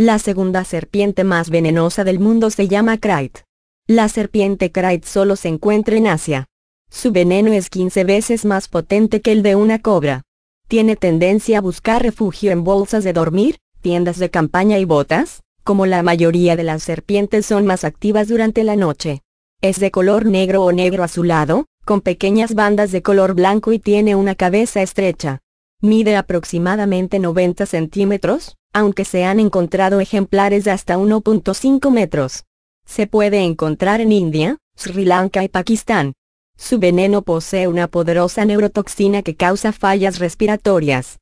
La segunda serpiente más venenosa del mundo se llama Krait. La serpiente Krait solo se encuentra en Asia. Su veneno es 15 veces más potente que el de una cobra. Tiene tendencia a buscar refugio en bolsas de dormir, tiendas de campaña y botas, como la mayoría de las serpientes son más activas durante la noche. Es de color negro o negro azulado, con pequeñas bandas de color blanco y tiene una cabeza estrecha. Mide aproximadamente 90 centímetros, aunque se han encontrado ejemplares de hasta 1.5 metros. Se puede encontrar en India, Sri Lanka y Pakistán. Su veneno posee una poderosa neurotoxina que causa fallas respiratorias.